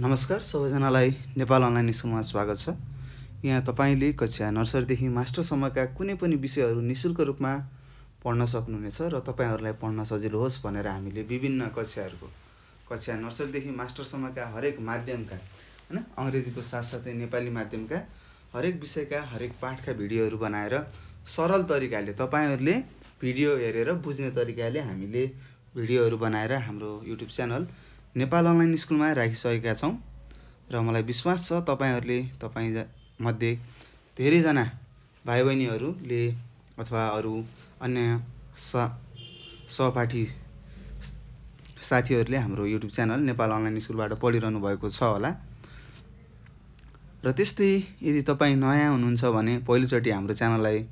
नमस्कार सबैजनालाई नेपाल अनलाइन स्कुलमा स्वागत छ यहाँ तपाईँले कक्षा नर्सरीदेखि मास्टरसम्मका कुनै पनि विषयहरू नि शुल्क रूपमा पढ्न सक्नुहुनेछ र तपाईँहरूलाई पढ्न सजिलो होस् भनेर हामीले विभिन्न कक्षाहरूको कक्षा नर्सरीदेखि मास्टरसम्मका हरेक माध्यमका होइन अङ्ग्रेजीको साथसाथै नेपाली माध्यमका हरेक विषयका हरेक पाठका भिडियोहरू बनाएर सरल तरिकाले तपाईँहरूले भिडियो हेरेर बुझ्ने तरिकाले हामीले भिडियोहरू बनाएर हाम्रो युट्युब च्यानल नेपाल अनलाइन स्कुलमा राखिसकेका छौँ र मलाई विश्वास छ तपाईँहरूले तपाईँ मध्ये धेरैजना भाइ बहिनीहरूले अथवा अरू अन्य सा सहपाठी साथीहरूले हाम्रो युट्युब च्यानल नेपाल अनलाइन स्कुलबाट पढिरहनु भएको छ होला र त्यस्तै यदि तपाईँ नयाँ हुनुहुन्छ भने पहिलोचोटि हाम्रो च्यानललाई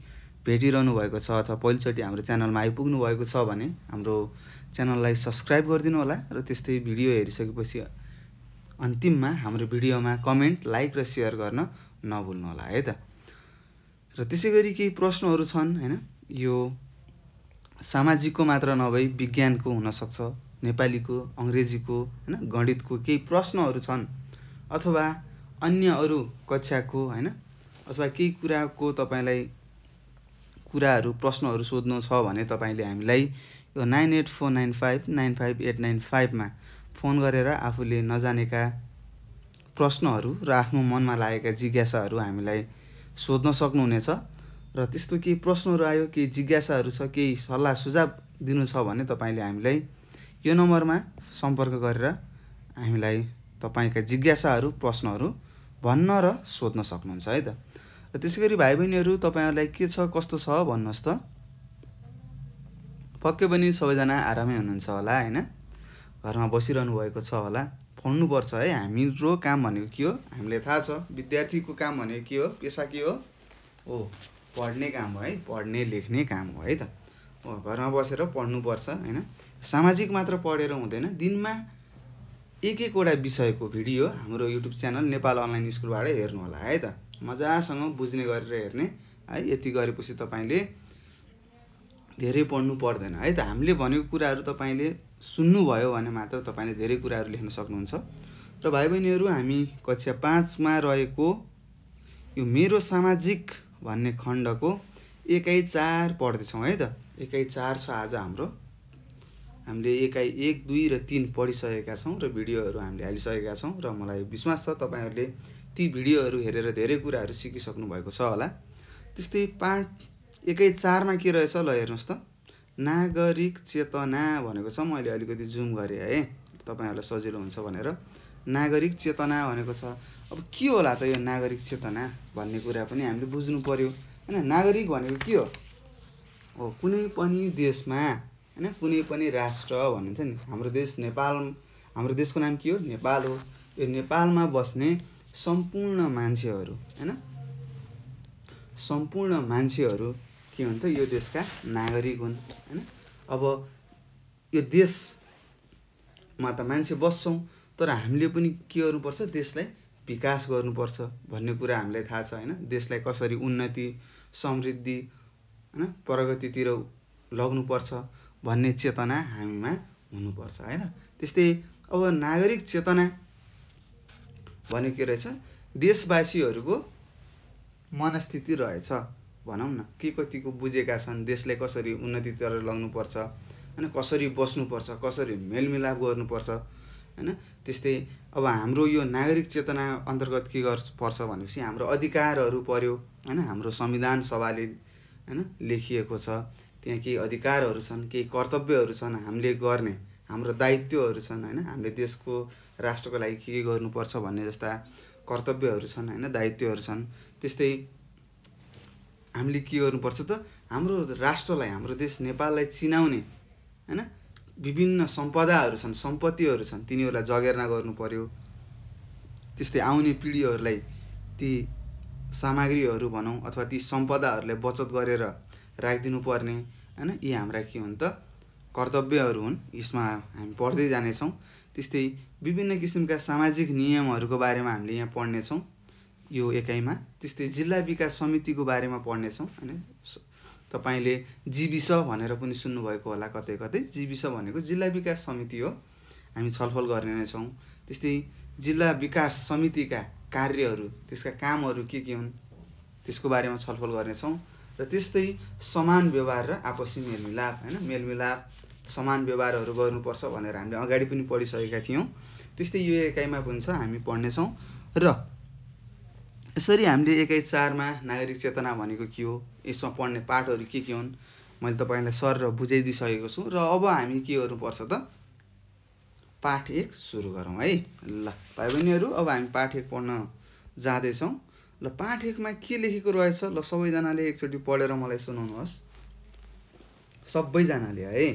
भेटिरहनु भएको छ अथवा पहिलोचोटि हाम्रो च्यानलमा आइपुग्नु भएको छ भने हाम्रो च्यानललाई सब्सक्राइब गरिदिनु होला र त्यस्तै भिडियो हेरिसकेपछि अन्तिममा हाम्रो भिडियोमा कमेन्ट लाइक र सेयर गर्न नभुल्नु होला है त र त्यसै गरी केही प्रश्नहरू छन् होइन यो सामाजिकको मात्र नभई विज्ञानको हुनसक्छ नेपालीको अङ्ग्रेजीको होइन गणितको केही प्रश्नहरू छन् अथवा अन्य अरू कक्षाको होइन अथवा केही कुराको तपाईँलाई कुराहरू प्रश्नहरू सोध्नु छ भने तपाईँले हामीलाई यो nine eight four nine five nine five eight nine फाइभमा फोन गरेर आफूले नजानेका प्रश्नहरू र आफ्नो मनमा लागेका जिज्ञासाहरू हामीलाई सोध्न सक्नुहुनेछ र त्यस्तो केही प्रश्नहरू आयो केही जिज्ञासाहरू छ केही सल्लाह सुझाव दिनु छ भने तपाईँले हामीलाई यो नम्बरमा सम्पर्क गरेर हामीलाई तपाईँका जिज्ञासाहरू प्रश्नहरू भन्न र सोध्न सक्नुहुन्छ है त र त्यसै गरी भाइ बहिनीहरू तपाईँहरूलाई के छ कस्तो छ भन्नुहोस् त पक्कै पनि सबैजना आरामै हुनुहुन्छ होला होइन घरमा बसिरहनु भएको छ होला पढ्नुपर्छ है हाम्रो काम भनेको के हो हामीलाई थाहा छ विद्यार्थीको काम भनेको के हो पेसा के हो ओ पढ्ने काम हो है पढ्ने लेख्ने काम हो है त हो घरमा बसेर पढ्नुपर्छ होइन सामाजिक मात्र पढेर हुँदैन दिनमा एक एकवटा विषयको भिडियो हाम्रो युट्युब च्यानल नेपाल अनलाइन स्कुलबाट हेर्नु होला है त मजासँग बुझ्ने गरेर हेर्ने है यति गरेपछि तपाईँले धेरै पढ्नु पर्दैन है त हामीले भनेको कुराहरू तपाईँले सुन्नुभयो भने मात्र तपाईँले धेरै कुराहरू लेख्न सक्नुहुन्छ र भाइ बहिनीहरू हामी कक्षा पाँचमा रहेको यो मेरो सामाजिक भन्ने खण्डको एकाइ चार पढ्दैछौँ है त एकाइ चार छ आज हाम्रो हामीले एकाइ एक दुई र तिन पढिसकेका छौँ र भिडियोहरू हामीले हालिसकेका छौँ र मलाई विश्वास छ तपाईँहरूले ती भिडियोहरू हेरेर धेरै कुराहरू सिकिसक्नु भएको छ होला त्यस्तै पाठ एकै चारमा के रहेछ ल हेर्नुहोस् त नागरिक चेतना भनेको छ मैले अलिकति जुम गरेँ है तपाईँहरूलाई सजिलो हुन्छ भनेर नागरिक चेतना भनेको छ अब के होला त यो नागरिक चेतना भन्ने कुरा पनि हामीले बुझ्नु पऱ्यो होइन नागरिक भनेको के हो हो कुनै पनि देशमा होइन कुनै पनि राष्ट्र भन्नुहुन्छ नि हाम्रो देश नेपाल हाम्रो देशको नाम के हो नेपाल हो यो नेपालमा बस्ने सम्पूर्ण मान्छेहरू होइन सम्पूर्ण मान्छेहरू के हुन् त यो देशका नागरिक हुन् होइन अब यो देशमा त मान्छे बस्छौँ तर हामीले पनि के गर्नुपर्छ देशलाई विकास गर्नुपर्छ भन्ने कुरा हामीलाई थाहा छ होइन देशलाई कसरी उन्नति समृद्धि होइन प्रगतितिर लग्नुपर्छ भन्ने चेतना हामीमा हुनुपर्छ होइन त्यस्तै अब नागरिक चेतना भने के रहेछ देशवासीहरूको मनस्थिति रहेछ भनौँ न के कतिको बुझेका छन् देशले कसरी उन्नतितिर लग्नुपर्छ होइन कसरी बस्नुपर्छ कसरी मेलमिलाप गर्नुपर्छ होइन त्यस्तै अब हाम्रो यो नागरिक चेतना अन्तर्गत के गर् पर्छ भनेपछि हाम्रो अधिकारहरू पऱ्यो होइन हाम्रो संविधान सभाले होइन लेखिएको छ त्यहाँ केही अधिकारहरू छन् केही कर्तव्यहरू छन् हामीले गर्ने हाम्रो दायित्वहरू छन् होइन हामीले देशको राष्ट्रको लागि के के गर्नुपर्छ भन्ने जस्ता कर्तव्यहरू छन् होइन दायित्वहरू छन् त्यस्तै हामीले के गर्नुपर्छ त हाम्रो राष्ट्रलाई हाम्रो देश नेपाललाई चिनाउने होइन विभिन्न सम्पदाहरू छन् सम्पत्तिहरू छन् तिनीहरूलाई जगेर्ना गर्नु पर्यो त्यस्तै आउने पिँढीहरूलाई ती सामग्रीहरू भनौँ अथवा ती सम्पदाहरूलाई बचत गरेर राखिदिनु पर्ने होइन यी हाम्रा के हुन् त कर्तव्यहरू हुन् यसमा हामी पढ्दै जानेछौँ त्यस्तै विभिन्न किसिमका सामाजिक नियमहरूको बारेमा हामीले यहाँ पढ्नेछौँ यो एकाइमा त्यस्तै जिल्ला विकास समितिको बारेमा पढ्नेछौँ होइन तपाईँले जिविस भनेर पनि सुन्नुभएको होला कतै कतै जीविस भनेको जिल्ला विकास समिति हो हामी छलफल गर्ने नै छौँ त्यस्तै जिल्ला विकास समितिका कार्यहरू त्यसका कामहरू के के हुन् त्यसको बारेमा छलफल गर्नेछौँ र त्यस्तै समान व्यवहार र आपसी मेलमिलाप होइन मेलमिलाप समान व्यवहारहरू गर्नुपर्छ भनेर हामीले अगाडि पनि पढिसकेका थियौँ त्यस्तै यो एकाइमा पनि छ हामी पढ्नेछौँ र यसरी हामीले एकाइ चारमा नागरिक चेतना भनेको के हो यसमा पढ्ने पाठहरू के के हुन् मैले तपाईँलाई सर र बुझाइदिइसकेको छु र अब हामी के गर्नुपर्छ त पाठ एक सुरु गरौँ है ल भाइ बहिनीहरू अब हामी पाठ एक पढ्न जाँदैछौँ ल पाठ एकमा के लेखेको रहेछ ल सबैजनाले एकचोटि पढेर मलाई सुनाउनुहोस् सबैजनाले है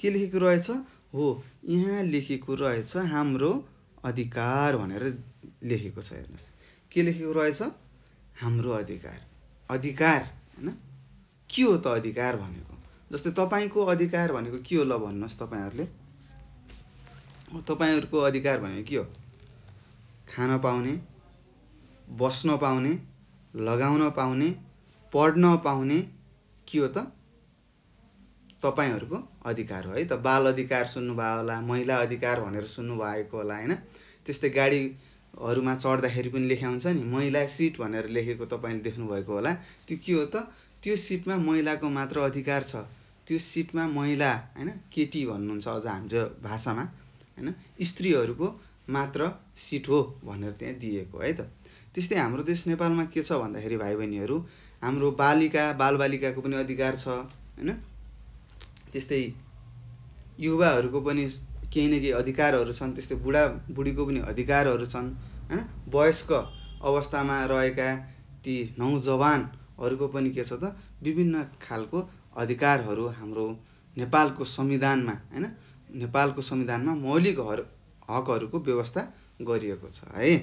के लेखेको रहेछ हो यहाँ लेखेको रहेछ हाम्रो अधिकार भनेर लेखेको छ हेर्नुहोस् के लेखेको रहेछ हाम्रो अधिकार अधिकार होइन के हो त अधिकार भनेको जस्तै तपाईँको अधिकार भनेको के हो ल भन्नुहोस् तपाईँहरूले तपाईँहरूको अधिकार भनेको के हो खान पाउने बस्न पाउने लगाउन पाउने पढ्न पाउने के हो त तपाईँहरूको अधिकार हो है त बाल अधिकार सुन्नुभयो होला महिला अधिकार भनेर सुन्नुभएको होला होइन त्यस्तै गाडी हरूमा चढ्दाखेरि पनि लेखा हुन्छ नि महिला सिट भनेर लेखेको तपाईँले देख्नुभएको होला त्यो के हो त त्यो सिटमा महिलाको मात्र अधिकार छ त्यो सिटमा महिला होइन केटी भन्नुहुन्छ अझ हाम्रो भाषामा होइन स्त्रीहरूको मात्र सिट हो भनेर त्यहाँ दिएको है त त्यस्तै हाम्रो देश नेपालमा के छ भन्दाखेरि भाइ बहिनीहरू हाम्रो बालिका बालबालिकाको पनि अधिकार छ होइन त्यस्तै युवाहरूको पनि केही न केही अधिकारहरू छन् त्यस्तै बुढा बुढीको पनि अधिकारहरू छन् होइन वयस्क अवस्थामा रहेका ती नौजवानहरूको पनि के छ त विभिन्न खालको अधिकारहरू हाम्रो नेपालको संविधानमा होइन नेपालको संविधानमा मौलिक हर हकहरूको व्यवस्था गरिएको छ है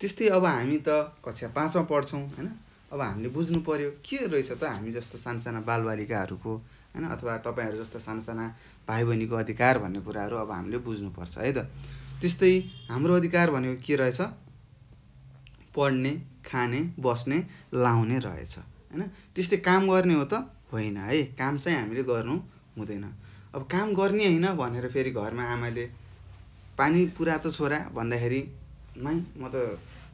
त्यस्तै अब हामी त कक्षा पाँचमा पढ्छौँ होइन अब हामीले बुझ्नु पऱ्यो के रहेछ त हामी जस्तो सानसाना बालबालिकाहरूको होइन अथवा तपाईँहरू जस्तो सानसाना भाइ बहिनीको अधिकार भन्ने कुराहरू अब हामीले बुझ्नुपर्छ है त त्यस्तै हाम्रो अधिकार भनेको के रहेछ पढ्ने खाने बस्ने लाउने रहेछ होइन त्यस्तै काम गर्ने हो त होइन है काम चाहिँ हामीले गर्नु हुँदैन अब काम गर्ने होइन भनेर फेरि घरमा आमाले पानी पुरा त छोरा भन्दाखेरि माइ म त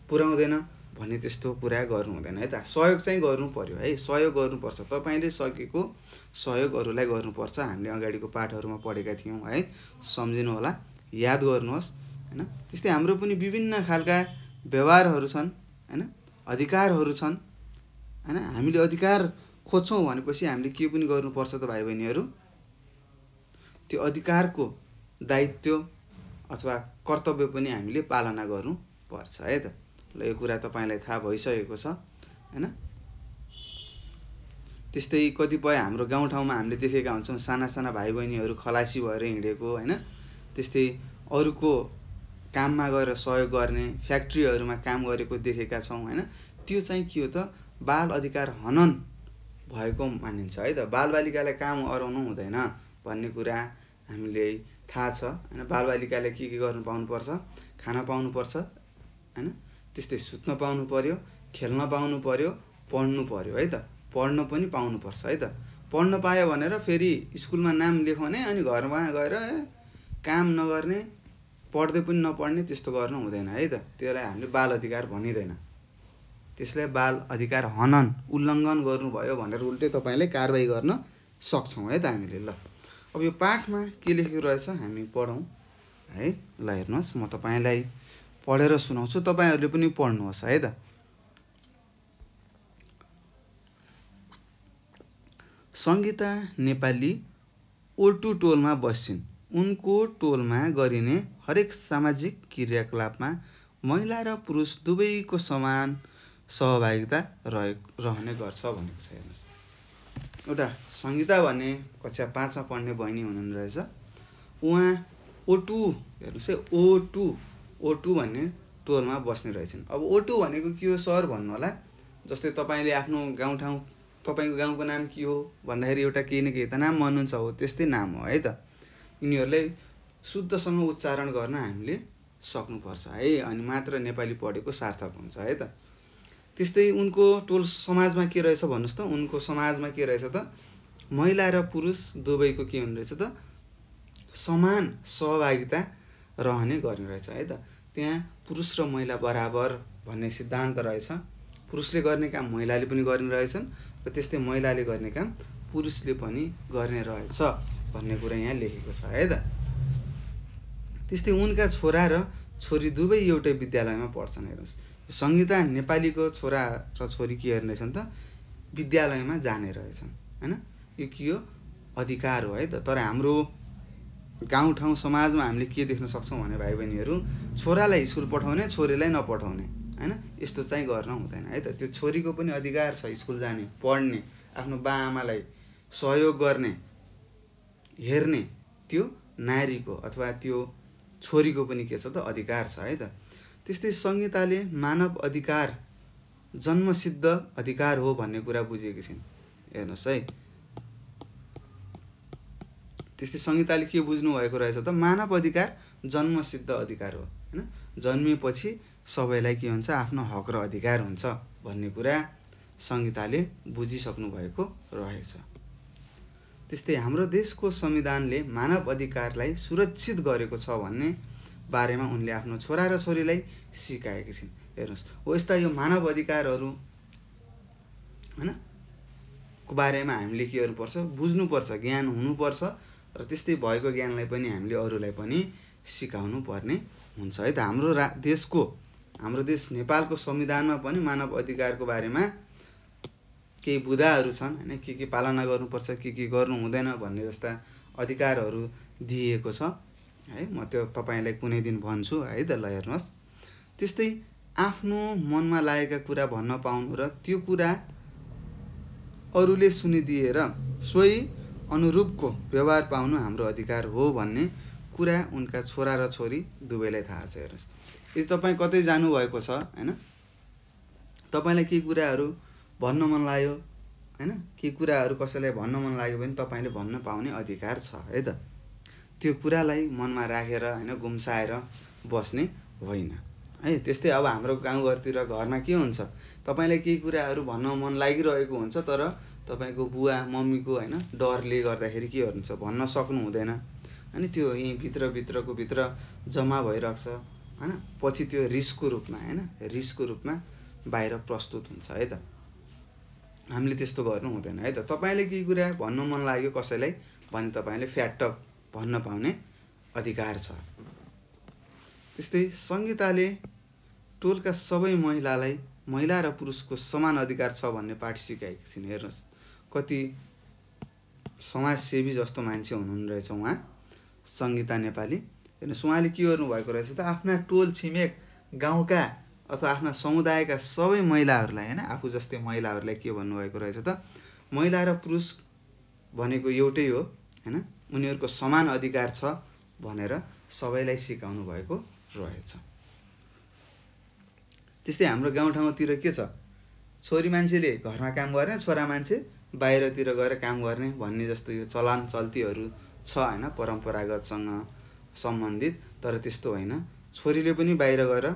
पुऱ्याउँदैन भन्ने त्यस्तो कुरा गर्नु हुँदैन है त सहयोग चाहिँ गर्नु पऱ्यो है सहयोग गर्नुपर्छ तपाईँले सकेको सहयोगहरूलाई गर्नुपर्छ हामीले अगाडिको पाठहरूमा पढेका थियौँ है सम्झिनु होला याद गर्नुहोस् होइन त्यस्तै हाम्रो पनि विभिन्न खालका व्यवहारहरू छन् होइन अधिकारहरू छन् होइन हामीले अधिकार खोज्छौँ भनेपछि हामीले के पनि गर्नुपर्छ त भाइ बहिनीहरू त्यो अधिकारको दायित्व अथवा कर्तव्य पनि हामीले पालना गर्नुपर्छ है त ल यो कुरा तपाईँलाई थाहा भइसकेको छ होइन त्यस्तै कतिपय हाम्रो गाउँठाउँमा हामीले देखेका हुन्छौँ साना साना भाइ बहिनीहरू खलासी भएर हिँडेको होइन त्यस्तै अरूको काममा गएर सहयोग गर्ने फ्याक्ट्रीहरूमा काम गरेको देखेका छौँ होइन त्यो चाहिँ के हो त बाल अधिकार हनन भएको मानिन्छ है त बालबालिकालाई काम अराउनु हुँदैन भन्ने कुरा हामीले थाहा छ होइन बालबालिकाले के के गर्नु पाउनुपर्छ खान पाउनुपर्छ होइन त्यस्तै सुत्न पाउनु पऱ्यो खेल्न पाउनु पऱ्यो पढ्नु पऱ्यो है त पढ्न पनि पाउनुपर्छ है त पढ्न पायो भनेर फेरि स्कुलमा नाम लेखाउने अनि घरमा गएर काम नगर्ने पढ्दै पनि नपढ्ने त्यस्तो गर्नु हुँदैन है त त्यसलाई हामीले बाल अधिकार भनिँदैन त्यसलाई बाल अधिकार हनन उल्लङ्घन गर्नुभयो भनेर उल्टै तपाईँले कारवाही गर्न सक्छौँ है त हामीले ल अब यो पाठमा के लेखेको रहेछ हामी पढौँ है ल हेर्नुहोस् म तपाईँलाई पढेर सुनाउँछु तपाईँहरूले पनि पढ्नुहोस् है त सङ्गीता नेपाली ओल्टु टोलमा बस्छिन् उनको टोलमा गरिने हरेक सामाजिक क्रियाकलापमा महिला र पुरुष दुवैको समान सहभागिता रहे रहने गर्छ भनेको छ हेर्नुहोस् एउटा सङ्गीता भन्ने कक्षा पाँचमा पढ्ने बहिनी हुनुहुँदो रहेछ उहाँ ओटु हेर्नुहोस् है ओटु ओटु भन्ने टोलमा बस्ने रहेछन् अब ओटु भनेको के हो सर भन्नु होला जस्तै तपाईँले आफ्नो गाउँठाउँ तपाईँको गाउँको नाम के हो भन्दाखेरि एउटा केही न केही त नाम भन्नुहुन्छ हो त्यस्तै नाम हो है त यिनीहरूलाई शुद्धसँग उच्चारण गर्न हामीले सक्नुपर्छ है अनि मात्र नेपाली पढेको सार्थक हुन्छ है त त्यस्तै उनको टोल समाजमा के रहेछ भन्नुहोस् त उनको समाजमा के रहेछ त महिला र पुरुष दुवैको के हुने रहेछ त समान सहभागिता रहने गर्ने रहेछ है त त्यहाँ पुरुष र महिला बराबर भन्ने सिद्धान्त रहेछ पुरुषले गर्ने काम महिलाले पनि गर्ने रहेछन् र त्यस्तै महिलाले गर्ने काम पुरुषले पनि गर्ने रहेछ भन्ने कुरा यहाँ लेखेको छ है त त्यस्तै उनका छोरा र छोरी दुवै एउटै विद्यालयमा पढ्छन् हेर्नुहोस् सङ्गीता नेपालीको छोरा र छोरी के हेर्ने रहेछन् त विद्यालयमा जाने रहेछन् होइन यो के हो अधिकार हो है त तर हाम्रो गाउँठाउँ समाजमा हामीले के देख्न सक्छौँ भने भाइ बहिनीहरू छोरालाई स्कुल पठाउने छोरीलाई नपठाउने होइन यस्तो चाहिँ गर्न हुँदैन है त त्यो छोरीको पनि अधिकार छ स्कुल जाने पढ्ने आफ्नो बा आमालाई सहयोग गर्ने हेर्ने त्यो नारीको अथवा त्यो छोरीको पनि के छ त अधिकार छ है त त्यस्तै संहिताले मानव अधिकार जन्मसिद्ध अधिकार हो भन्ने कुरा बुझेकी छिन् हेर्नुहोस् है त्यस्तै संहिताले के बुझ्नु भएको रहेछ त मानव अधिकार जन्मसिद्ध अधिकार हो होइन जन्मिएपछि सबैलाई के हुन्छ आफ्नो हक र अधिकार हुन्छ भन्ने कुरा संहिताले बुझिसक्नु भएको रहेछ त्यस्तै हाम्रो देशको संविधानले मानव अधिकारलाई सुरक्षित गरेको छ भन्ने बारेमा उनले आफ्नो छोरा र छोरीलाई सिकाएकी छिन् हेर्नुहोस् हो यस्ता यो मानव अधिकारहरू होइन को बारेमा हामीले के गर्नुपर्छ बुझ्नुपर्छ ज्ञान हुनुपर्छ र त्यस्तै भएको ज्ञानलाई पनि हामीले अरूलाई पनि सिकाउनु पर्ने हुन्छ है त हाम्रो रा देशको हाम्रो देश नेपालको संविधानमा पनि मानव अधिकारको बारेमा केही बुधाहरू छन् होइन के के पालना गर्नुपर्छ के के गर्नु हुँदैन भन्ने जस्ता अधिकारहरू दिएको छ है म त्यो तपाईँलाई कुनै दिन भन्छु है त ल हेर्नुहोस् त्यस्तै आफ्नो मनमा लागेका कुरा भन्न पाउनु र त्यो कुरा अरूले सुनिदिएर सोही अनुरूपको व्यवहार पाउनु हाम्रो अधिकार हो भन्ने कुरा उनका छोरा र छोरी दुवैलाई थाहा छ हेर्नुहोस् यदि तपाईँ कतै जानुभएको छ होइन तपाईँलाई केही कुराहरू भन्न मन लाग्यो होइन केही कुराहरू कसैलाई भन्न मन लाग्यो भने तपाईँले भन्न पाउने अधिकार छ है त त्यो कुरालाई मनमा राखेर होइन गुम्साएर बस्ने होइन है त्यस्तै अब हाम्रो गाउँघरतिर घरमा के हुन्छ तपाईँलाई केही कुराहरू भन्न मन लागिरहेको हुन्छ तर तपाईँको बुवा मम्मीको होइन डरले गर्दाखेरि के हुन्छ भन्न सक्नु हुँदैन अनि त्यो यहीँ भित्रभित्रको भित्र जम्मा भइरहेको छ होइन पछि त्यो रिसको रूपमा होइन रिसको रूपमा बाहिर प्रस्तुत हुन्छ है त हामीले त्यस्तो गर्नु हुँदैन है त तपाईँले केही कुरा भन्नु मन लाग्यो कसैलाई भने तपाईँले फ्याट भन्न पाउने अधिकार छ त्यस्तै संहिताले टोलका सबै महिलालाई महिला र पुरुषको समान अधिकार छ भन्ने पाठ सिकाएकी छिन् हेर्नुहोस् कति समाजसेवी जस्तो मान्छे हुनुहुने रहेछ उहाँ सङ्गीता नेपाली हेर्नुहोस् उहाँले के गर्नुभएको रहेछ त आफ्ना टोल छिमेक गाउँका अथवा आफ्ना समुदायका सबै महिलाहरूलाई होइन आफू जस्तै महिलाहरूलाई के भन्नुभएको रहेछ त महिला र पुरुष भनेको एउटै हो होइन उनीहरूको समान अधिकार छ भनेर सबैलाई सिकाउनु भएको रहेछ त्यस्तै हाम्रो गाउँठाउँतिर के छ छोरी मान्छेले घरमा काम गर्ने छोरा मान्छे बाहिरतिर गएर काम गर्ने भन्ने जस्तो यो चलान चल्तीहरू छ होइन परम्परागतसँग सम्बन्धित तर त्यस्तो होइन छोरीले पनि बाहिर गएर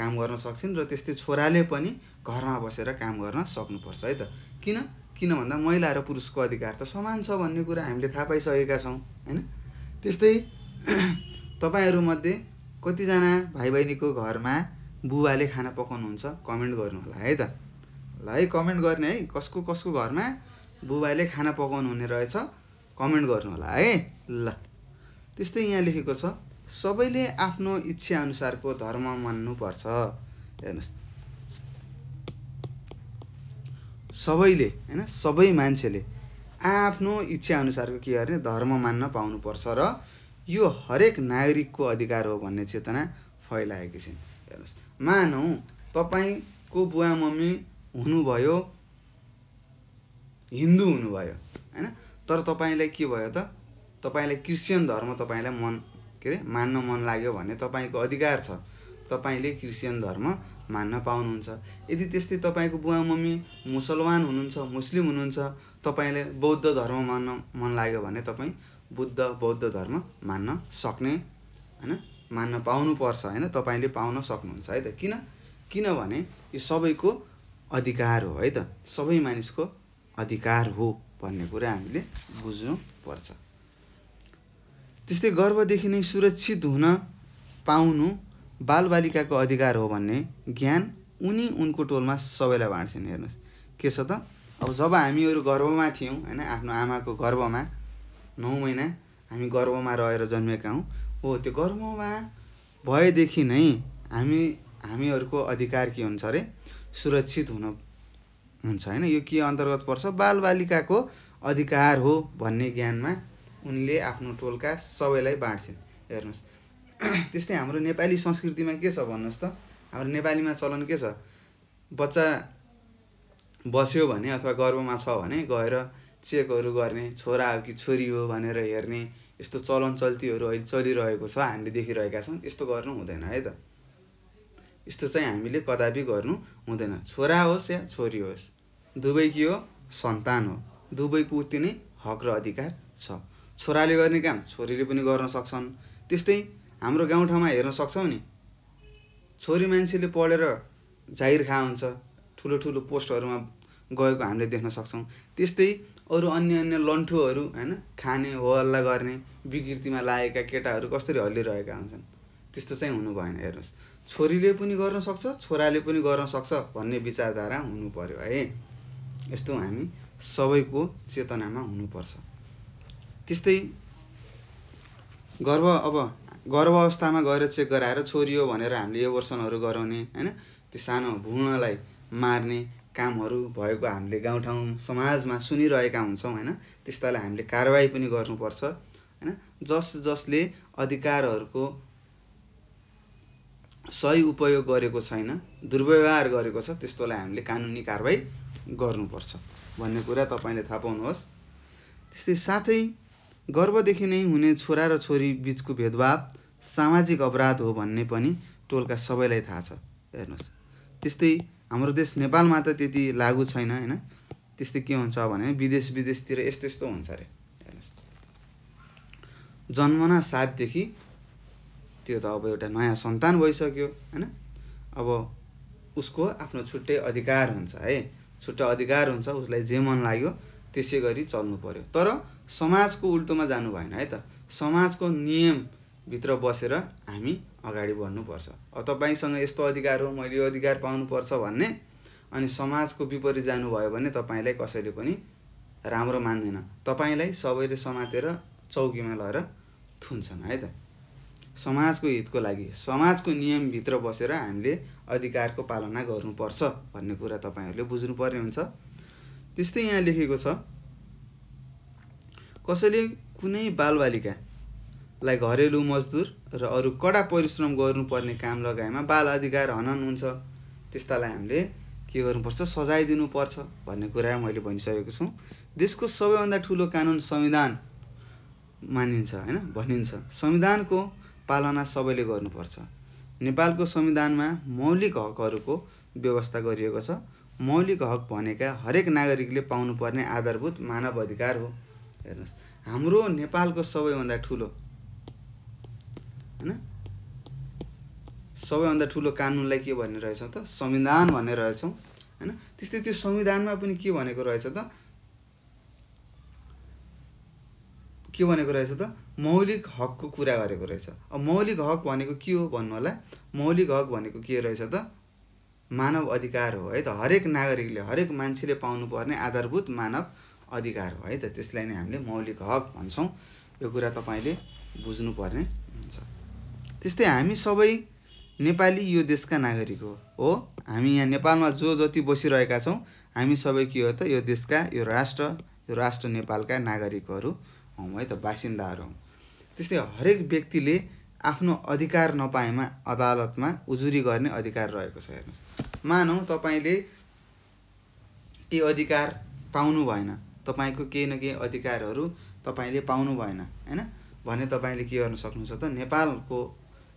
काम गर्न सक्छन् र त्यस्तै छोराले पनि घरमा बसेर काम गर्न सक्नुपर्छ है त किन किन भन्दा महिला र पुरुषको अधिकार त समान छ भन्ने कुरा हामीले थाहा पाइसकेका छौँ होइन त्यस्तै तपाईँहरूमध्ये कतिजना भाइ बहिनीको घरमा बुबाले खाना पकाउनुहुन्छ कमेन्ट गर्नु होला है त ल है कमेन्ट गर्ने है कसको कसको घरमा बुबाले खाना पकाउनु हुने रहेछ कमेन्ट गर्नु होला है ल त्यस्तै यहाँ लेखेको छ सबैले आफ्नो इच्छाअनुसारको धर्म मान्नुपर्छ हेर्नुहोस् सबैले होइन सबै मान्छेले आफ्नो इच्छाअनुसारको के गर्ने धर्म मान्न पाउनुपर्छ र यो हरेक नागरिकको अधिकार हो भन्ने चेतना फैलाएकी छिन् हेर्नुहोस् मानौ तपाईँको बुवा मम्मी हुनुभयो हिन्दू हुनुभयो होइन तर तपाईँलाई के भयो त तपाईँलाई क्रिस्चियन धर्म तपाईँलाई मन के अरे मान्न मन लाग्यो भने तपाईँको अधिकार छ तपाईँले क्रिस्चियन धर्म मान्न पाउनुहुन्छ यदि त्यस्तै तपाईँको बुवा मम्मी मुसलमान हुनुहुन्छ मुस्लिम हुनुहुन्छ तपाईँले बौद्ध धर्म मान्न मन लाग्यो भने तपाईँ बुद्ध बौद्ध धर्म मान्न सक्ने होइन मान्न पाउनुपर्छ होइन तपाईँले पाउन सक्नुहुन्छ है त किन किनभने यो सबैको अधिकार हो है त सबै मानिसको अधिकार हो भन्ने कुरा हामीले बुझ्नुपर्छ त्यस्तै गर्भदेखि नै सुरक्षित हुन पाउनु बालबालिकाको अधिकार हो भन्ने ज्ञान उनी उनको टोलमा सबैलाई बाँड्छन् हेर्नुहोस् के छ त अब जब हामीहरू गर्वमा थियौँ होइन आफ्नो आमाको गर्भमा नौ महिना हामी गर्वमा रहेर जन्मेका हौँ हो त्यो गर्भमा भएदेखि नै हामी हामीहरूको अधिकार के हुन्छ अरे सुरक्षित हुन हुन्छ होइन यो के अन्तर्गत पर्छ बालबालिकाको अधिकार हो भन्ने ज्ञानमा उनले आफ्नो टोलका सबैलाई बाँड्छन् हेर्नुहोस् त्यस्तै हाम्रो नेपाली संस्कृतिमा के छ भन्नुहोस् त हाम्रो नेपालीमा चलन के छ बच्चा बस्यो भने अथवा गर्वमा छ भने गएर चेकहरू गर्ने छोरा हो कि छोरी हो भनेर हेर्ने यस्तो चलन चल्तीहरू अहिले चलिरहेको छ हामीले देखिरहेका छौँ यस्तो गर्नु हुँदैन है त यस्तो चाहिँ हामीले कदापि गर्नु हुँदैन छोरा होस् या छोरी होस् के हो सन्तान हो दुवैको उति नै हक र अधिकार छ छोराले गर्ने काम छोरीले पनि गर्न सक्छन् त्यस्तै हाम्रो गाउँठाउँमा हेर्न सक्छौँ नि छोरी मान्छेले पढेर जाहिर खा हुन्छ ठुलो ठुलो पोस्टहरूमा गएको हामीले देख्न सक्छौँ त्यस्तै अरू अन्य अन्य लन्ठुहरू होइन खाने हो हल्ला गर्ने विकृतिमा लागेका केटाहरू कसरी हल्लिरहेका हुन्छन् त्यस्तो चाहिँ हुनु भएन हेर्नुहोस् छोरीले पनि गर्न सक्छ छोराले पनि गर्न सक्छ भन्ने विचारधारा हुनु पऱ्यो है यस्तो हामी सबैको चेतनामा हुनुपर्छ त्यस्तै गर्व अब गर्भ अवस्थामा गएर चेक गराएर छोरियो भनेर हामीले एबोर्सनहरू गराउने होइन त्यो सानो भ्रूणलाई मार्ने कामहरू भएको हामीले गाउँठाउँ समाजमा सुनिरहेका हुन्छौँ होइन त्यस्तालाई हामीले कारवाही पनि गर्नुपर्छ होइन जस जसले अधिकारहरूको सही उपयोग गरेको छैन दुर्व्यवहार गरेको छ त्यस्तोलाई हामीले कानुनी कारवाही गर्नुपर्छ भन्ने कुरा तपाईँले थाहा पाउनुहोस् त्यस्तै साथै गर्भदेखि नै हुने छोरा र छोरी बिचको भेदभाव सामाजिक अपराध हो भन्ने पनि टोलका सबैलाई थाहा छ हेर्नुहोस् त्यस्तै हाम्रो देश नेपालमा त त्यति लागु छैन होइन त्यस्तै के हुन्छ भने विदेश विदेशतिर यस्तो यस्तो हुन्छ अरे हेर्नुहोस् जन्मना साथदेखि त्यो त अब एउटा नयाँ सन्तान भइसक्यो होइन अब उसको आफ्नो छुट्टै अधिकार हुन्छ है छुट्टै अधिकार हुन्छ उसलाई जे मन लाग्यो त्यसै गरी चल्नु पऱ्यो तर समाजको उल्टोमा जानु भएन है त समाजको नियमभित्र बसेर हामी अगाडि बढ्नुपर्छ अब तपाईँसँग यस्तो अधिकार हो मैले यो अधिकार पाउनुपर्छ भन्ने अनि समाजको विपरीत जानुभयो भने तपाईँलाई कसैले पनि राम्रो मान्दैन तपाईँलाई सबैले समातेर चौकीमा लगेर थुन्छन् है त समाजको हितको लागि समाजको नियमभित्र बसेर हामीले अधिकारको पालना गर्नुपर्छ भन्ने कुरा तपाईँहरूले बुझ्नु पर्ने हुन्छ त्यस्तै यहाँ लेखेको छ कसैले कुनै बालबालिकालाई घरेलु मजदुर र अरू कडा परिश्रम गर्नुपर्ने काम लगाएमा बाल अधिकार हनन हुन्छ त्यस्तालाई हामीले के गर्नुपर्छ सजाय दिनुपर्छ भन्ने कुरा मैले भनिसकेको छु देशको सबैभन्दा ठुलो कानुन संविधान मानिन्छ होइन भनिन्छ संविधानको पालना सबैले गर्नुपर्छ नेपालको संविधानमा मौलिक हकहरूको व्यवस्था गरिएको छ मौलिक हक भनेका हरेक नागरिकले पाउनुपर्ने आधारभूत मानव अधिकार हो हेर्नुहोस् हाम्रो नेपालको सबैभन्दा ठुलो होइन सबैभन्दा ठुलो कानुनलाई के भन्ने रहेछौँ त संविधान भन्ने रहेछौँ होइन त्यस्तै त्यो संविधानमा पनि के भनेको रहेछ त के भनेको रहेछ त मौलिक हकको कुरा गरेको रहेछ अब मौलिक हक भनेको के हो भन्नु होला मौलिक हक भनेको के रहेछ त मानव अधिकार हो है त हरेक नागरिकले हरेक मान्छेले पाउनुपर्ने आधारभूत मानव अधिकार हो है त त्यसलाई नै हामीले मौलिक हक भन्छौँ यो कुरा तपाईँले बुझ्नुपर्ने हुन्छ त्यस्तै हामी सबै नेपाली यो देशका नागरिक हो हामी यहाँ नेपालमा जो जति बसिरहेका छौँ हामी सबै के हो त यो देशका यो राष्ट्र यो राष्ट्र नेपालका नागरिकहरू हौँ है त बासिन्दाहरू हौँ त्यस्तै हरेक व्यक्तिले आफ्नो अधिकार नपाएमा अदालतमा उजुरी गर्ने अधिकार रहेको छ हेर्नुहोस् मानौँ तपाईँले केही अधिकार पाउनु भएन तपाईँको केही न केही अधिकारहरू तपाईँले पाउनु भएन होइन भने तपाईँले के गर्न सक्नुहुन्छ त नेपालको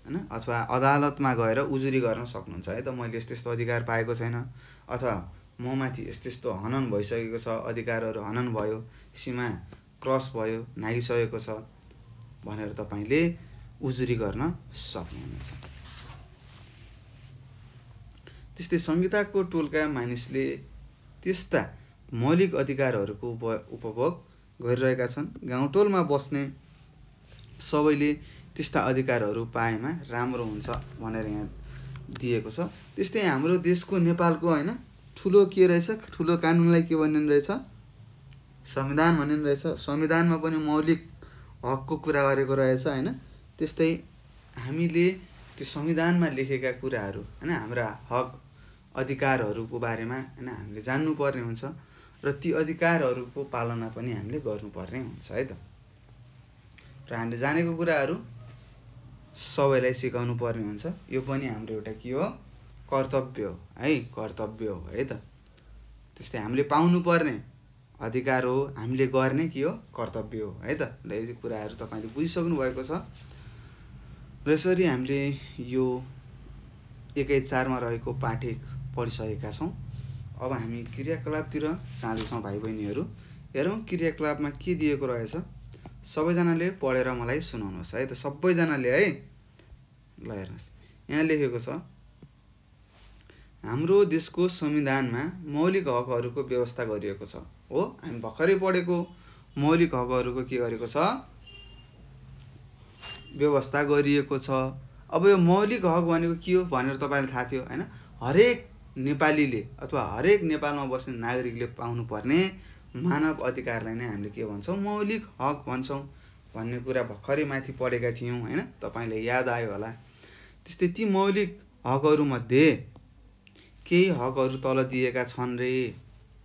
होइन अथवा अदालतमा गएर उजुरी गर्न सक्नुहुन्छ है त मैले यस्तो यस्तो अधिकार पाएको छैन अथवा म माथि यस्तो यस्तो हनन भइसकेको छ अधिकारहरू हनन भयो सीमा क्रस भयो नागिसकेको छ भनेर तपाईँले उजुरी गर्न सक्नुहुनेछ त्यस्तै संहिताको टोलका मानिसले त्यस्ता मौलिक अधिकारहरूको उप उपभोग गरिरहेका छन् गाउँटोलमा बस्ने सबैले त्यस्ता अधिकारहरू पाएमा राम्रो हुन्छ भनेर यहाँ दिएको छ त्यस्तै हाम्रो देशको नेपालको होइन ठुलो के रहेछ ठुलो कानुनलाई के भनिने रहेछ संविधान भनिने रहेछ संविधानमा पनि मौलिक हकको कुरा गरेको रहेछ होइन त्यस्तै हामीले त्यो संविधानमा लेखेका कुराहरू होइन हाम्रा हक अधिकारहरूको बारेमा होइन हामीले जान्नुपर्ने हुन्छ र ती अधिकारहरूको पालना पनि हामीले गर्नुपर्ने हुन्छ है त र हामीले जानेको कुराहरू सबैलाई सिकाउनु पर्ने हुन्छ यो पनि हाम्रो एउटा के हो कर्तव्य हो है कर्तव्य हो है त त्यस्तै हामीले पाउनुपर्ने अधिकार हो हामीले गर्ने के हो कर्तव्य हो है त र यदि कुराहरू तपाईँले बुझिसक्नु भएको छ र यसरी हामीले यो एकै चारमा रहेको पाठेक पढिसकेका छौँ अब हामी क्रियाकलापतिर जाँदैछौँ भाइ बहिनीहरू हेरौँ क्रियाकलापमा के दिएको रहेछ सबैजनाले पढेर मलाई सुनाउनुहोस् है त सबैजनाले है ल हेर्नुहोस् यहाँ लेखेको छ हाम्रो देशको संविधानमा मौलिक हकहरूको व्यवस्था गरिएको छ हो हामी भर्खरै पढेको मौलिक हकहरूको के गरेको छ व्यवस्था गरिएको छ अब यो मौलिक हक भनेको के हो भनेर तपाईँलाई थाहा थियो होइन हरेक नेपालीले अथवा हरेक नेपालमा बस्ने नागरिकले पाउनुपर्ने मानव अधिकारलाई नै हामीले के भन्छौँ मौलिक हक भन्छौँ भन्ने कुरा भर्खरै माथि पढेका थियौँ होइन तपाईँले याद आयो होला त्यस्तै ती मौलिक हकहरूमध्ये केही हकहरू तल दिएका छन् रे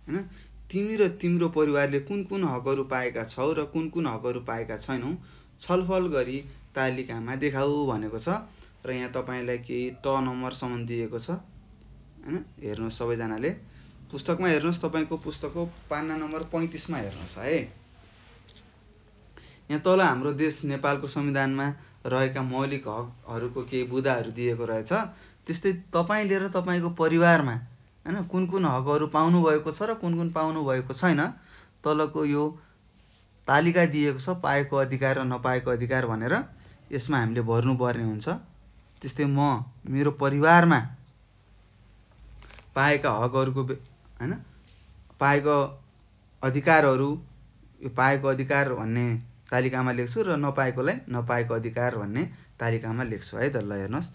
होइन तिमी र तिम्रो परिवारले कुन कुन हकहरू पाएका छौ र कुन कुन हकहरू पाएका छैनौ छलफल गरी तालिकामा देखाऊ भनेको छ र यहाँ तपाईँलाई केही ट नम्बरसम्म दिएको छ होइन हेर्नुहोस् सबैजनाले पुस्तकमा हेर्नुहोस् तपाईँको पुस्तकको पान्ना नम्बर पैँतिसमा हेर्नुहोस् है यहाँ तल हाम्रो देश नेपालको संविधानमा रहेका मौलिक हकहरूको केही बुदाहरू दिएको रहेछ त्यस्तै तपाईँले र तपाईँको परिवारमा होइन कुन कुन हकहरू पाउनुभएको छ र कुन कुन पाउनुभएको छैन तलको यो तालिका दिएको छ पाएको अधिकार र नपाएको अधिकार भनेर यसमा हामीले भर्नुपर्ने हुन्छ त्यस्तै म मेरो परिवारमा पाएका हकहरूको होइन पाएको अधिकारहरू यो पाएको अधिकार भन्ने तालिकामा लेख्छु र नपाएकोलाई नपाएको अधिकार भन्ने तालिकामा लेख्छु है त ल हेर्नुहोस्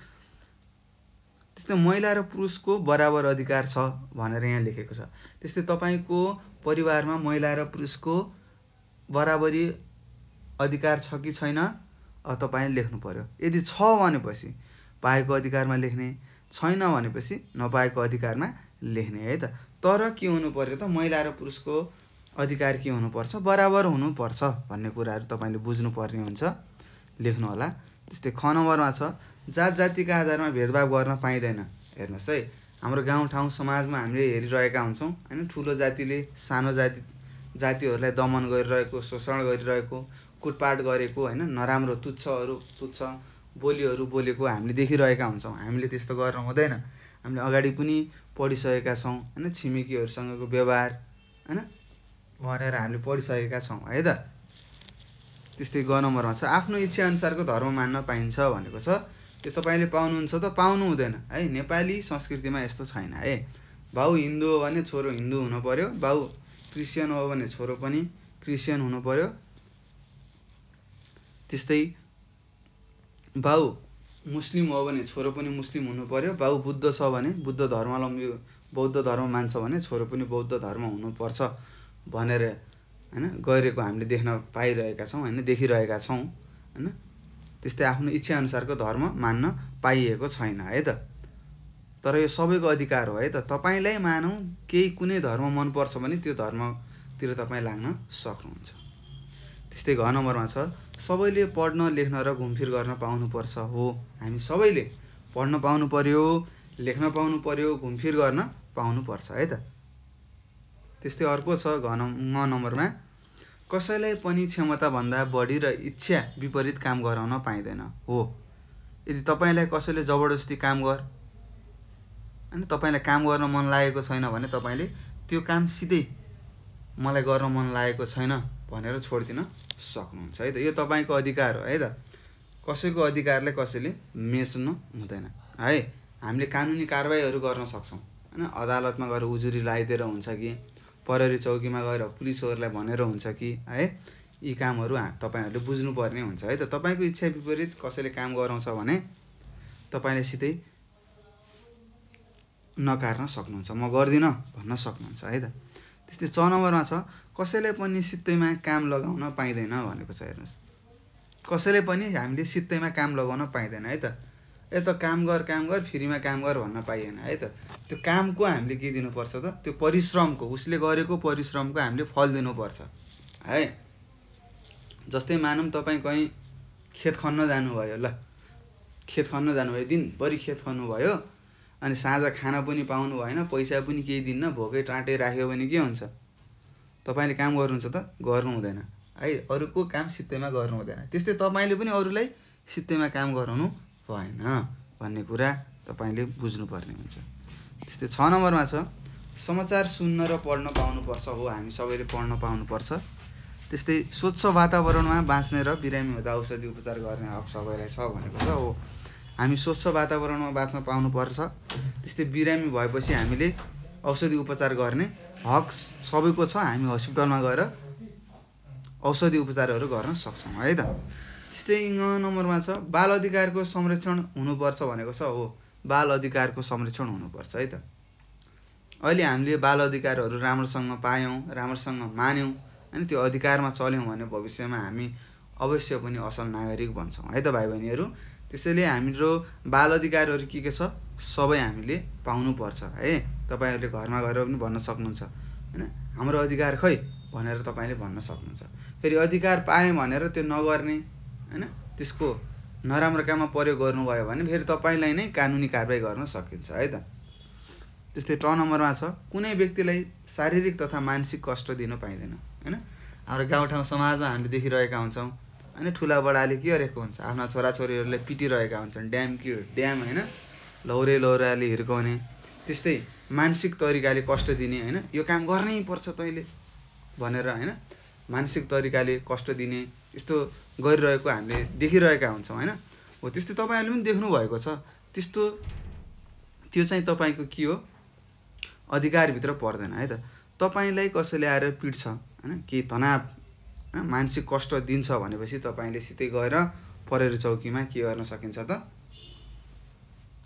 त्यस्तै महिला र पुरुषको बराबर अधिकार छ भनेर यहाँ लेखेको छ त्यस्तै तपाईँको परिवारमा महिला र पुरुषको बराबरी अधिकार छ कि छैन तपाईँले लेख्नु पऱ्यो यदि छ भनेपछि पाएको अधिकारमा लेख्ने छैन भनेपछि नपाएको अधिकारमा लेख्ने है त तर के हुनु पऱ्यो त महिला र पुरुषको अधिकार के हुनुपर्छ बराबर हुनुपर्छ भन्ने कुराहरू तपाईँले बुझ्नुपर्ने हुन्छ लेख्नु होला त्यस्तै ख नम्बरमा छ जात जातिका आधारमा भेदभाव गर्न पाइँदैन हेर्नुहोस् है हाम्रो गाउँठाउँ समाजमा हामीले हेरिरहेका हुन्छौँ होइन ठुलो जातिले सानो जाति जातिहरूलाई दमन गरिरहेको शोषण गरिरहेको कुटपाट गरेको होइन नराम्रो तुच्छहरू तुच्छ बोलीहरू बोलेको हामीले देखिरहेका हुन्छौँ हामीले त्यस्तो गर्न हुँदैन हामीले अगाडि पनि पढिसकेका छौँ होइन छिमेकीहरूसँगको व्यवहार होइन भनेर हामीले पढिसकेका छौँ है त त्यस्तै ग नम्बरमा छ आफ्नो इच्छाअनुसारको धर्म मान्न पाइन्छ भनेको छ त्यो तपाईँले पाउनुहुन्छ त पाउनु हुँदैन है नेपाली संस्कृतिमा यस्तो छैन है भाउ हिन्दू हो भने छोरो हिन्दू हुनु पऱ्यो भाउ क्रिस्चियन हो भने छोरो पनि क्रिस्चियन हुनु पऱ्यो त्यस्तै बाउ मुस्लिम हो भने छोरो पनि मुस्लिम हुनु पर्यो बाउ बुद्ध छ भने बुद्ध धर्मावलम्बी बौद्ध धर्म मान्छ भने छोरो पनि बौद्ध धर्म हुनुपर्छ भनेर होइन गरेको हामीले देख्न पाइरहेका छौँ होइन देखिरहेका छौँ होइन त्यस्तै आफ्नो इच्छाअनुसारको धर्म मान्न पाइएको छैन है त तर यो सबैको अधिकार हो है त तपाईँलाई मानौँ केही कुनै धर्म मनपर्छ भने त्यो धर्मतिर तपाईँ लाग्न सक्नुहुन्छ त्यस्तै घ नम्बरमा छ सबैले पढ्न लेख्न र घुमफिर गर्न पाउनुपर्छ हो हामी सबैले पढ्न पाउनु पर्यो लेख्न पाउनु पर्यो घुमफिर गर्न पाउनुपर्छ है त त्यस्तै अर्को छ घ नम्बरमा कसैलाई पनि क्षमताभन्दा बढी र इच्छा विपरीत काम गराउन पाइँदैन हो यदि तपाईँलाई कसैले जबरजस्ती काम गर होइन तपाईँलाई काम गर्न मन लागेको छैन भने तपाईँले त्यो काम सिधै मलाई गर्न मन लागेको छैन भनेर छोडिदिन सक्नुहुन्छ है त यो तपाईँको अधिकार हो है त कसैको अधिकारले कसैले मेच्नु हुँदैन है हामीले कानुनी कारवाहीहरू गर्न सक्छौँ होइन अदालतमा गएर उजुरी लगाइदिएर हुन्छ कि प्रहरी चौकीमा गएर पुलिसहरूलाई भनेर हुन्छ कि है यी कामहरू तपाईँहरूले बुझ्नुपर्ने हुन्छ है त तपाईँको इच्छा विपरीत कसैले काम गराउँछ भने तपाईँले सिधै नकार्न सक्नुहुन्छ म गर्दिनँ भन्न सक्नुहुन्छ है त त्यस्तै छ नम्बरमा छ कसैले पनि सित्तैमा काम लगाउन पाइँदैन भनेको छ हेर्नुहोस् कसैले पनि हामीले सित्तैमा काम लगाउन पाइँदैन है त ए त काम गर काम गर फ्रीमा काम गर भन्न पाइएन है त त्यो कामको हामीले के दिनुपर्छ त त्यो परिश्रमको उसले गरेको परिश्रमको हामीले फल दिनुपर्छ है जस्तै मानौँ तपाईँ कहीँ खेत खन्न जानुभयो ल खेत खन्न जानुभयो दिनभरि खेत खन्नुभयो अनि साँझ खाना पनि पाउनु भएन पैसा पनि केही दिन्न भोकै टाँटे राख्यो भने के हुन्छ तपाईँले काम गर्नुहुन्छ त गर्नु हुँदैन है अरूको काम सित्तैमा गर्नु हुँदैन त्यस्तै तपाईँले पनि अरूलाई सित्तैमा काम गराउनु भएन भन्ने कुरा तपाईँले बुझ्नुपर्ने हुन्छ त्यस्तै छ नम्बरमा छ समाचार सुन्न र पढ्न पाउनुपर्छ हो हामी सबैले पढ्न पाउनुपर्छ त्यस्तै स्वच्छ वातावरणमा बाँच्ने र बिरामी हुँदा औषधि उपचार गर्ने हक सबैलाई छ भनेको छ हो हामी स्वच्छ वातावरणमा बाँच्न पाउनुपर्छ त्यस्तै बिरामी भएपछि हामीले औषधि उपचार गर्ने हक सबैको छ हामी हस्पिटलमा गएर औषधि उपचारहरू गर्न सक्छौँ है त त्यस्तै नम्बरमा छ बाल अधिकारको संरक्षण हुनुपर्छ भनेको छ हो बाल अधिकारको संरक्षण हुनुपर्छ है त अहिले हामीले बाल अधिकारहरू राम्रोसँग पायौँ राम्रोसँग मान्यौँ होइन त्यो अधिकारमा चल्यौँ भने भविष्यमा हामी अवश्य पनि असल नागरिक भन्छौँ है त भाइ बहिनीहरू त्यसैले हाम्रो बाल अधिकारहरू के के छ सबै हामीले पाउनुपर्छ है तपाईँहरूले घरमा गएर पनि भन्न सक्नुहुन्छ होइन हाम्रो अधिकार खै भनेर तपाईँले भन्न सक्नुहुन्छ फेरि अधिकार पाएँ भनेर त्यो नगर्ने होइन त्यसको नराम्रो काममा प्रयोग गर्नुभयो भने फेरि तपाईँलाई नै कानुनी कारवाही गर्न सकिन्छ है त त्यस्तै ट नम्बरमा छ कुनै व्यक्तिलाई शारीरिक तथा मानसिक कष्ट दिन पाइँदैन होइन हाम्रो गाउँठाउँ समाजमा हामीले देखिरहेका हुन्छौँ होइन ठुला बडाले के गरेको हुन्छ आफ्ना छोराछोरीहरूलाई पिटिरहेका हुन्छन् ड्याम के ड्याम होइन लौरे लौराले हिर्काउने त्यस्तै मानसिक तरिकाले कष्ट दिने होइन यो काम गर्नै पर्छ तैँले भनेर होइन मानसिक तरिकाले कष्ट दिने यस्तो गरिरहेको हामीले देखिरहेका हुन्छौँ होइन हो त्यस्तै तपाईँहरूले पनि देख्नुभएको छ त्यस्तो त्यो चाहिँ तपाईँको के हो अधिकारभित्र पर्दैन है त तपाईँलाई कसैले आएर पिट्छ होइन केही तनाव होइन मानसिक कष्ट दिन्छ भनेपछि तपाईँले सिधै गएर परेर चौकीमा के गर्न सकिन्छ त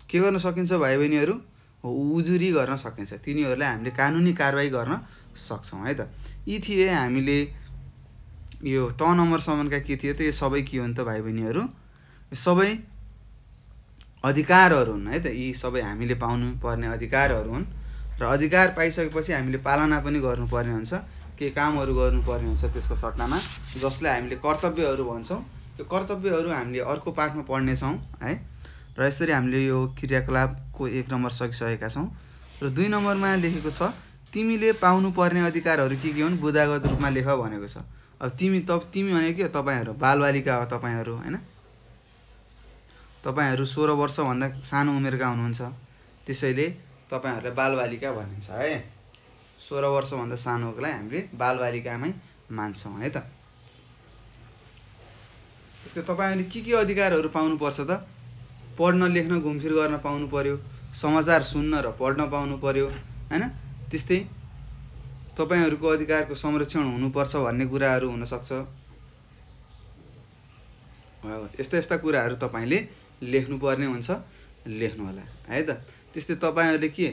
के गर्न सकिन्छ भाइ बहिनीहरू उजुरी गर्न सकिन्छ तिनीहरूलाई हामीले कानुनी कारवाही गर्न सक्छौँ है त यी थिए हामीले यो ट नम्बरसम्मका के थिए त यो सबै के हुन् त भाइ बहिनीहरू सबै अधिकारहरू हुन् है त यी सबै हामीले पाउनुपर्ने अधिकारहरू हुन् र अधिकार पाइसकेपछि हामीले पालना पनि गर्नुपर्ने हुन्छ केही कामहरू गर्नुपर्ने हुन्छ त्यसको सट्टामा जसलाई हामीले कर्तव्यहरू भन्छौँ त्यो कर्तव्यहरू हामीले अर्को पाठमा पढ्नेछौँ है र यसरी हामीले यो क्रियाकलाप को एक नम्बर सकिसकेका छौँ र दुई नम्बरमा लेखेको छ तिमीले पाउनुपर्ने अधिकारहरू के के हुन् बुदागत रूपमा लेख भनेको छ अब तिमी त तिमी भनेको के तपाईँहरू बालबालिका हो तपाईँहरू होइन तपाईँहरू सोह्र वर्षभन्दा सानो उमेरका हुनुहुन्छ त्यसैले तपाईँहरूलाई बालबालिका भनिन्छ है सोह्र वर्षभन्दा सानोलाई हामीले बालबालिकामै मान्छौँ है त त्यस्तै तपाईँहरूले के के अधिकारहरू पाउनुपर्छ त पढ्न लेख्न घुमफिर गर्न पाउनु पऱ्यो समाचार सुन्न र पढ्न पाउनु पऱ्यो होइन त्यस्तै तपाईँहरूको अधिकारको संरक्षण हुनुपर्छ भन्ने कुराहरू हुनसक्छ यस्ता यस्ता कुराहरू तपाईँले लेख्नुपर्ने हुन्छ लेख्नु होला है त त्यस्तै तपाईँहरूले के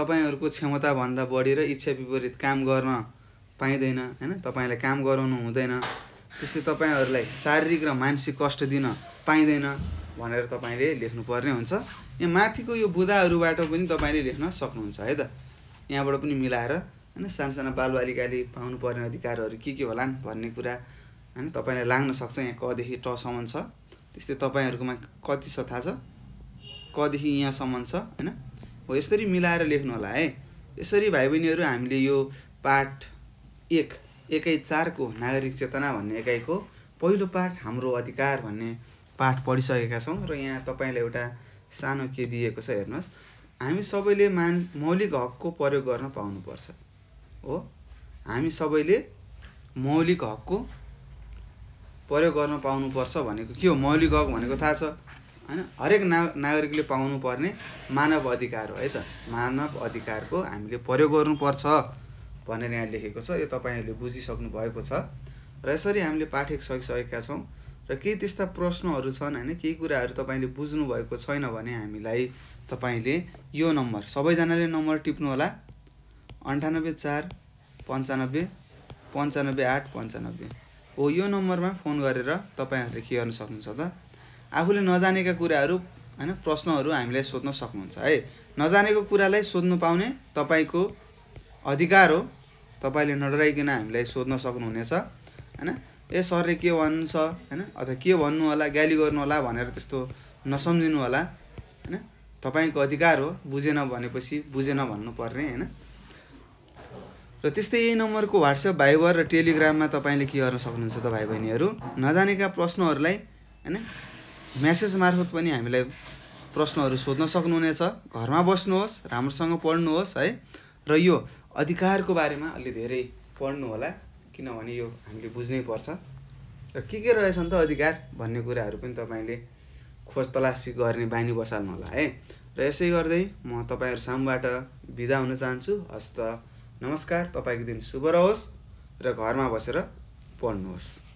तपाईँहरूको क्षमताभन्दा बढी र इच्छा विपरीत काम गर्न पाइँदैन होइन तपाईँलाई काम गराउनु हुँदैन त्यस्तै तपाईँहरूलाई शारीरिक र मानसिक कष्ट दिन पाइँदैन भनेर तपाईँले लेख्नुपर्ने हुन्छ यहाँ माथिको यो बुदाहरूबाट पनि तपाईँले लेख्न सक्नुहुन्छ है त यहाँबाट पनि मिलाएर होइन साना साना बालबालिकाले पाउनुपर्ने अधिकारहरू के के होलान् भन्ने कुरा होइन तपाईँलाई लाग्न सक्छ यहाँ कदेखि टसम्म छ त्यस्तै तपाईँहरूकोमा कति छ थाहा छ कदेखि यहाँसम्म छ होइन हो यसरी मिलाएर लेख्नु होला है यसरी भाइ बहिनीहरू हामीले यो पाठ एक एकाइ चारको नागरिक चेतना भन्ने एकाइको पहिलो पाठ हाम्रो अधिकार भन्ने पाठ पढिसकेका छौँ र यहाँ तपाईँलाई एउटा सानो के दिएको छ हेर्नुहोस् हामी सबैले मान मौलिक हकको प्रयोग गर्न पाउनुपर्छ हो हामी सबैले मौलिक हकको प्रयोग गर्न पाउनुपर्छ भनेको के हो मौलिक हक भनेको थाहा छ होइन हरेक ना नागरिकले पाउनुपर्ने मानव अधिकार हो है त मानव अधिकारको हामीले प्रयोग गर्नुपर्छ भनेर यहाँ लेखेको छ यो तपाईँहरूले बुझिसक्नु भएको छ र यसरी हामीले पाठ सकिसकेका छौँ र केही त्यस्ता प्रश्नहरू छन् होइन केही कुराहरू तपाईँले बुझ्नुभएको छैन भने हामीलाई तपाईँले यो नम्बर सबैजनाले नम्बर टिप्नुहोला अन्ठानब्बे चार पन्चानब्बे पन्चानब्बे आठ पन्चानब्बे हो यो नम्बरमा फोन गरेर तपाईँहरूले के गर्नु सक्नुहुन्छ त आफूले नजानेका कुराहरू होइन प्रश्नहरू हामीलाई सोध्न सक्नुहुन्छ है नजानेको कुरालाई सोध्नु पाउने तपाईँको अधिकार हो तपाईँले नडराइकन हामीलाई सोध्न सक्नुहुनेछ होइन ए सरले के छ होइन अथवा के भन्नु होला गाली गर्नु होला भनेर त्यस्तो नसम्झिनु होला होइन तपाईँको अधिकार हो बुझेन भनेपछि बुझेन भन्नुपर्ने होइन र त्यस्तै यही नम्बरको वाट्सएप भाइबर र टेलिग्राममा तपाईँले के गर्न सक्नुहुन्छ त भाइ बहिनीहरू नजानेका प्रश्नहरूलाई होइन म्यासेज मार्फत पनि हामीलाई प्रश्नहरू सोध्न सक्नुहुनेछ घरमा बस्नुहोस् राम्रोसँग पढ्नुहोस् है र यो अधिकारको बारेमा अलि धेरै पढ्नु होला किनभने यो हामीले बुझ्नै पर्छ र के के रहेछन् त अधिकार भन्ने कुराहरू पनि तपाईँले खोज तलासी गर्ने बानी बसाल्नु होला है र यसै गर्दै म तपाईँहरू सामबाट बिदा हुन चाहन्छु हस्त नमस्कार तपाईँको दिन शुभ रहोस् र घरमा बसेर पढ्नुहोस्